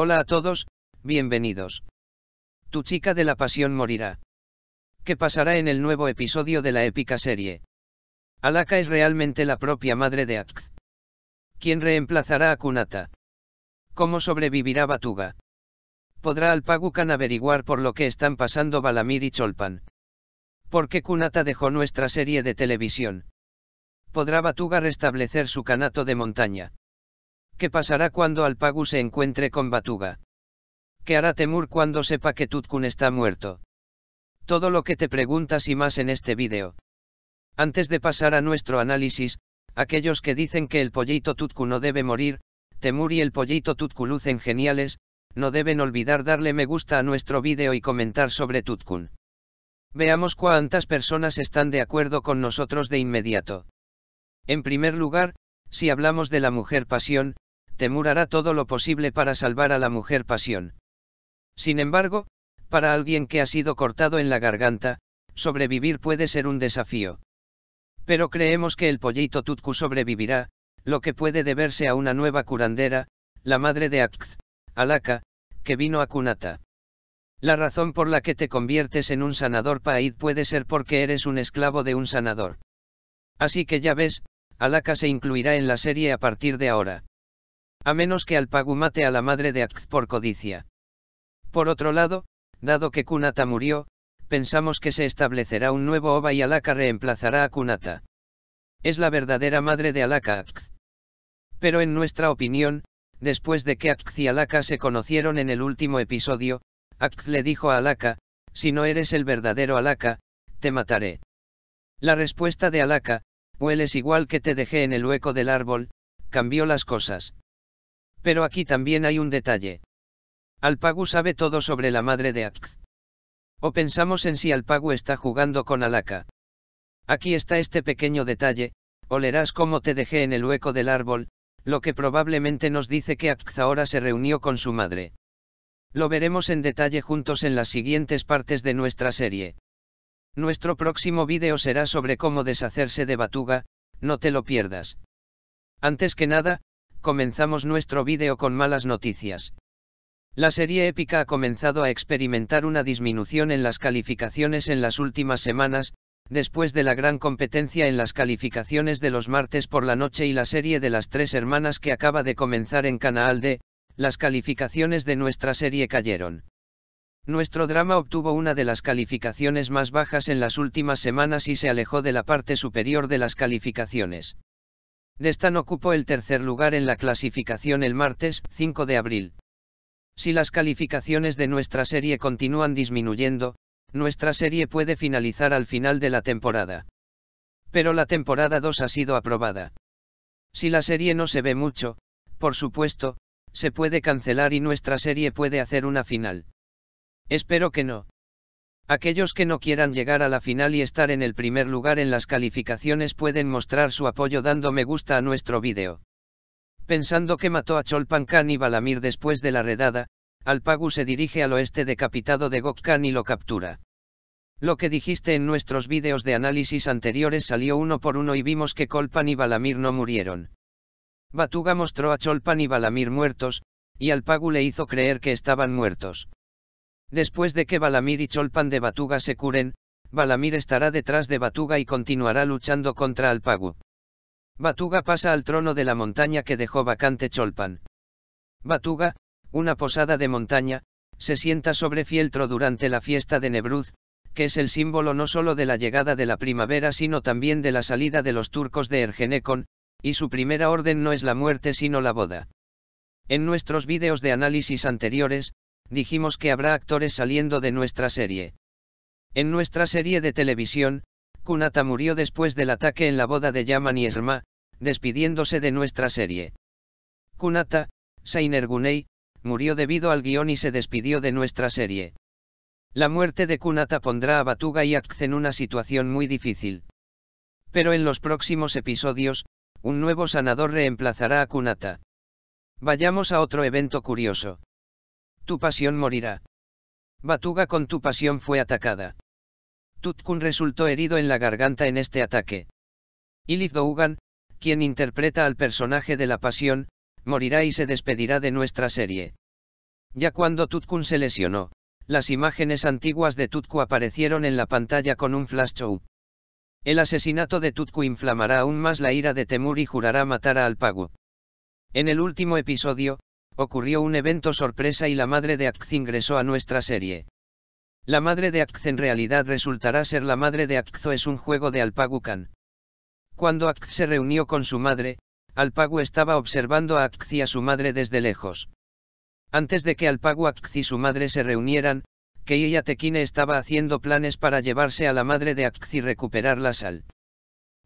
Hola a todos, bienvenidos. Tu chica de la pasión morirá. ¿Qué pasará en el nuevo episodio de la épica serie? Alaka es realmente la propia madre de Akz. ¿Quién reemplazará a Kunata? ¿Cómo sobrevivirá Batuga? Podrá Alpagukan averiguar por lo que están pasando Balamir y Cholpan. ¿Por qué Kunata dejó nuestra serie de televisión? ¿Podrá Batuga restablecer su canato de montaña? ¿Qué pasará cuando Alpagu se encuentre con Batuga? ¿Qué hará Temur cuando sepa que Tutkun está muerto? Todo lo que te preguntas y más en este vídeo. Antes de pasar a nuestro análisis, aquellos que dicen que el pollito Tutkun no debe morir, Temur y el pollito Tutku lucen geniales, no deben olvidar darle me gusta a nuestro vídeo y comentar sobre Tutkun. Veamos cuántas personas están de acuerdo con nosotros de inmediato. En primer lugar, si hablamos de la mujer pasión, temurará todo lo posible para salvar a la mujer pasión. Sin embargo, para alguien que ha sido cortado en la garganta, sobrevivir puede ser un desafío. Pero creemos que el pollito Tutku sobrevivirá, lo que puede deberse a una nueva curandera, la madre de Akth, Alaka, que vino a Kunata. La razón por la que te conviertes en un sanador Paid puede ser porque eres un esclavo de un sanador. Así que ya ves, Alaka se incluirá en la serie a partir de ahora a menos que Alpagu mate a la madre de Akth por codicia. Por otro lado, dado que Kunata murió, pensamos que se establecerá un nuevo Oba y Alaka reemplazará a Kunata. Es la verdadera madre de Alaka Akth. Pero en nuestra opinión, después de que Akth y Alaka se conocieron en el último episodio, Akth le dijo a Alaka, si no eres el verdadero Alaka, te mataré. La respuesta de Alaka, hueles igual que te dejé en el hueco del árbol, cambió las cosas. Pero aquí también hay un detalle. Alpagu sabe todo sobre la madre de Ax. O pensamos en si Alpagu está jugando con Alaka. Aquí está este pequeño detalle, olerás cómo te dejé en el hueco del árbol, lo que probablemente nos dice que Ax ahora se reunió con su madre. Lo veremos en detalle juntos en las siguientes partes de nuestra serie. Nuestro próximo vídeo será sobre cómo deshacerse de Batuga, no te lo pierdas. Antes que nada, comenzamos nuestro vídeo con malas noticias. La serie épica ha comenzado a experimentar una disminución en las calificaciones en las últimas semanas, después de la gran competencia en las calificaciones de los martes por la noche y la serie de las tres hermanas que acaba de comenzar en Canal D, las calificaciones de nuestra serie cayeron. Nuestro drama obtuvo una de las calificaciones más bajas en las últimas semanas y se alejó de la parte superior de las calificaciones. Destan ocupó el tercer lugar en la clasificación el martes 5 de abril. Si las calificaciones de nuestra serie continúan disminuyendo, nuestra serie puede finalizar al final de la temporada. Pero la temporada 2 ha sido aprobada. Si la serie no se ve mucho, por supuesto, se puede cancelar y nuestra serie puede hacer una final. Espero que no. Aquellos que no quieran llegar a la final y estar en el primer lugar en las calificaciones pueden mostrar su apoyo dando me gusta a nuestro vídeo. Pensando que mató a Cholpan Khan y Balamir después de la redada, Alpagu se dirige al oeste decapitado de Khan y lo captura. Lo que dijiste en nuestros vídeos de análisis anteriores salió uno por uno y vimos que Colpan y Balamir no murieron. Batuga mostró a Cholpan y Balamir muertos, y Alpagu le hizo creer que estaban muertos. Después de que Balamir y Cholpan de Batuga se curen, Balamir estará detrás de Batuga y continuará luchando contra Alpagu. Batuga pasa al trono de la montaña que dejó vacante Cholpan. Batuga, una posada de montaña, se sienta sobre fieltro durante la fiesta de Nebruz, que es el símbolo no solo de la llegada de la primavera sino también de la salida de los turcos de Ergenekon, y su primera orden no es la muerte sino la boda. En nuestros vídeos de análisis anteriores, dijimos que habrá actores saliendo de nuestra serie. En nuestra serie de televisión, Kunata murió después del ataque en la boda de Yaman y Esma, despidiéndose de nuestra serie. Kunata, Sainer Gunei, murió debido al guión y se despidió de nuestra serie. La muerte de Kunata pondrá a Batuga y Akz en una situación muy difícil. Pero en los próximos episodios, un nuevo sanador reemplazará a Kunata. Vayamos a otro evento curioso. Tu pasión morirá. Batuga con tu pasión fue atacada. Tutkun resultó herido en la garganta en este ataque. Ilif Dougan, quien interpreta al personaje de la pasión, morirá y se despedirá de nuestra serie. Ya cuando Tutkun se lesionó, las imágenes antiguas de Tutku aparecieron en la pantalla con un flash show. El asesinato de Tutku inflamará aún más la ira de Temur y jurará matar a Alpagu. En el último episodio, ocurrió un evento sorpresa y la madre de Ax ingresó a nuestra serie. La madre de Ax en realidad resultará ser la madre de Axo es un juego de Alpagucan. Cuando Ax se reunió con su madre, Alpagu estaba observando a Ax y a su madre desde lejos. Antes de que Alpagu Ax y su madre se reunieran, Kei Atekine estaba haciendo planes para llevarse a la madre de Ax y recuperar la sal.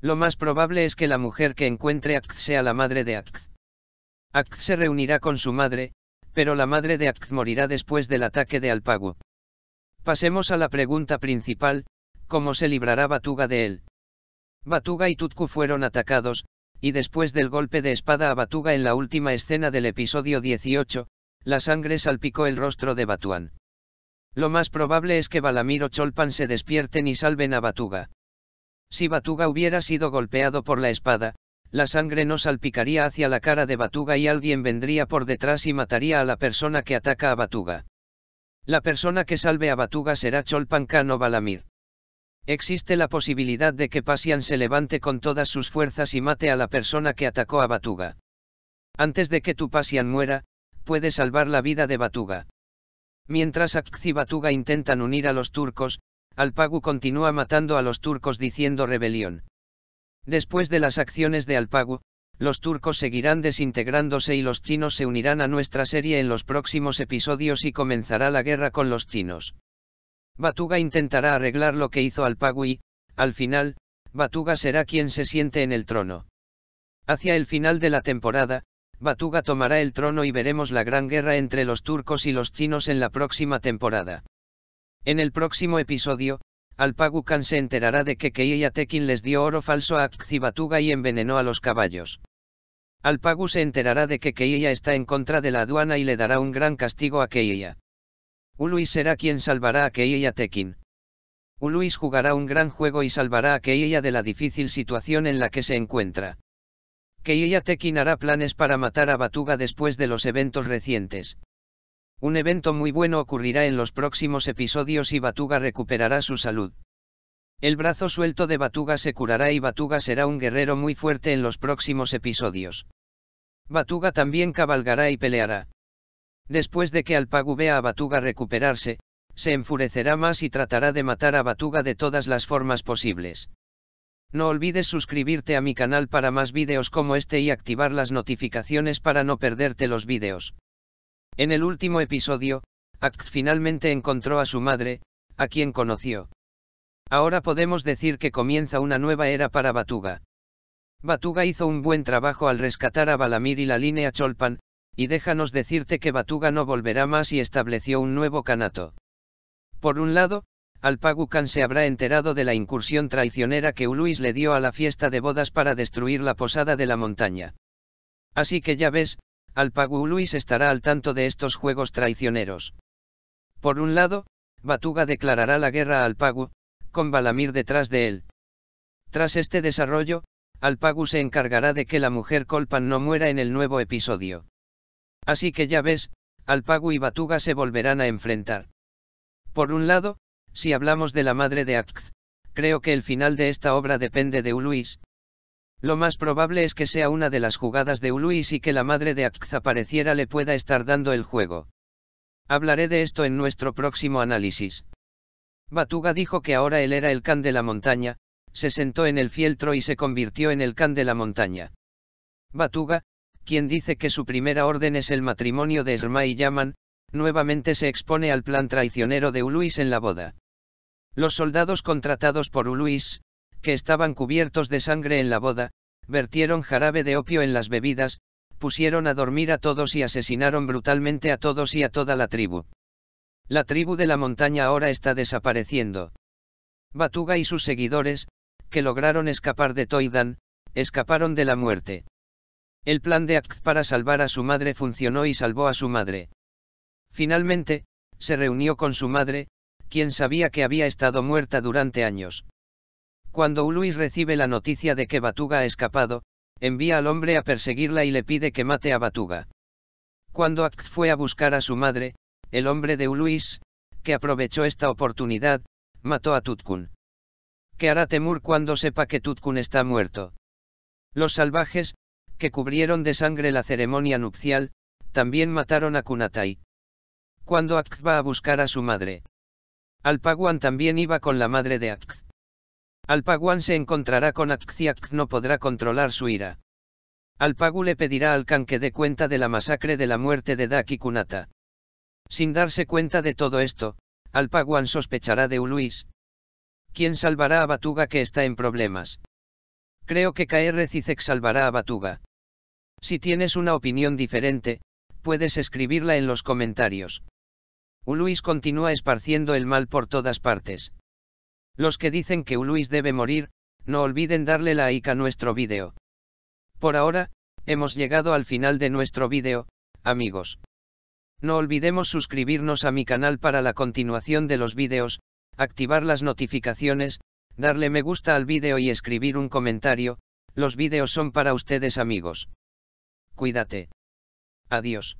Lo más probable es que la mujer que encuentre Ax sea la madre de Ax. Act se reunirá con su madre, pero la madre de Act morirá después del ataque de Alpago. Pasemos a la pregunta principal, ¿cómo se librará Batuga de él? Batuga y Tutku fueron atacados, y después del golpe de espada a Batuga en la última escena del episodio 18, la sangre salpicó el rostro de Batuan. Lo más probable es que Balamir o Cholpan se despierten y salven a Batuga. Si Batuga hubiera sido golpeado por la espada, la sangre no salpicaría hacia la cara de Batuga y alguien vendría por detrás y mataría a la persona que ataca a Batuga. La persona que salve a Batuga será Cholpan o Balamir. Existe la posibilidad de que Pasian se levante con todas sus fuerzas y mate a la persona que atacó a Batuga. Antes de que tu Pasian muera, puede salvar la vida de Batuga. Mientras Akci y Batuga intentan unir a los turcos, Alpagu continúa matando a los turcos diciendo rebelión. Después de las acciones de Alpagu, los turcos seguirán desintegrándose y los chinos se unirán a nuestra serie en los próximos episodios y comenzará la guerra con los chinos. Batuga intentará arreglar lo que hizo Alpagu y, al final, Batuga será quien se siente en el trono. Hacia el final de la temporada, Batuga tomará el trono y veremos la gran guerra entre los turcos y los chinos en la próxima temporada. En el próximo episodio, Alpagu Khan se enterará de que Keiya Tekin les dio oro falso a Akcibatuga y envenenó a los caballos. Alpagu se enterará de que Keiya está en contra de la aduana y le dará un gran castigo a Keiya. Uluis será quien salvará a Keiya Tekin. Uluis jugará un gran juego y salvará a Keiya de la difícil situación en la que se encuentra. Keiya Tekin hará planes para matar a Batuga después de los eventos recientes. Un evento muy bueno ocurrirá en los próximos episodios y Batuga recuperará su salud. El brazo suelto de Batuga se curará y Batuga será un guerrero muy fuerte en los próximos episodios. Batuga también cabalgará y peleará. Después de que Alpagu vea a Batuga recuperarse, se enfurecerá más y tratará de matar a Batuga de todas las formas posibles. No olvides suscribirte a mi canal para más vídeos como este y activar las notificaciones para no perderte los vídeos. En el último episodio, Act finalmente encontró a su madre, a quien conoció. Ahora podemos decir que comienza una nueva era para Batuga. Batuga hizo un buen trabajo al rescatar a Balamir y la línea Cholpan, y déjanos decirte que Batuga no volverá más y estableció un nuevo canato. Por un lado, Alpagucan se habrá enterado de la incursión traicionera que Uluis le dio a la fiesta de bodas para destruir la posada de la montaña. Así que ya ves, Alpagu Luis estará al tanto de estos juegos traicioneros. Por un lado, Batuga declarará la guerra a Alpagu, con Balamir detrás de él. Tras este desarrollo, Alpagu se encargará de que la mujer Colpan no muera en el nuevo episodio. Así que ya ves, Alpagu y Batuga se volverán a enfrentar. Por un lado, si hablamos de la madre de Akth, creo que el final de esta obra depende de Uluis, lo más probable es que sea una de las jugadas de Uluis y que la madre de Akza pareciera le pueda estar dando el juego. Hablaré de esto en nuestro próximo análisis. Batuga dijo que ahora él era el can de la montaña, se sentó en el fieltro y se convirtió en el can de la montaña. Batuga, quien dice que su primera orden es el matrimonio de Esma y Yaman, nuevamente se expone al plan traicionero de Uluis en la boda. Los soldados contratados por Uluis, que estaban cubiertos de sangre en la boda, vertieron jarabe de opio en las bebidas, pusieron a dormir a todos y asesinaron brutalmente a todos y a toda la tribu. La tribu de la montaña ahora está desapareciendo. Batuga y sus seguidores, que lograron escapar de Toidan, escaparon de la muerte. El plan de Act para salvar a su madre funcionó y salvó a su madre. Finalmente, se reunió con su madre, quien sabía que había estado muerta durante años. Cuando Uluis recibe la noticia de que Batuga ha escapado, envía al hombre a perseguirla y le pide que mate a Batuga. Cuando Act fue a buscar a su madre, el hombre de Uluis, que aprovechó esta oportunidad, mató a Tutkun. ¿Qué hará Temur cuando sepa que Tutkun está muerto? Los salvajes, que cubrieron de sangre la ceremonia nupcial, también mataron a Kunatai. Cuando act va a buscar a su madre. Alpaguan también iba con la madre de Akz. Alpaguan se encontrará con axiak no podrá controlar su ira. Alpagu le pedirá al Khan que dé cuenta de la masacre de la muerte de Daki Kunata. Sin darse cuenta de todo esto, Alpaguan sospechará de Uluis. ¿Quién salvará a Batuga que está en problemas? Creo que KR salvará a Batuga. Si tienes una opinión diferente, puedes escribirla en los comentarios. Uluis continúa esparciendo el mal por todas partes. Los que dicen que Uluis debe morir, no olviden darle like a nuestro vídeo. Por ahora, hemos llegado al final de nuestro vídeo, amigos. No olvidemos suscribirnos a mi canal para la continuación de los vídeos, activar las notificaciones, darle me gusta al vídeo y escribir un comentario, los vídeos son para ustedes amigos. Cuídate. Adiós.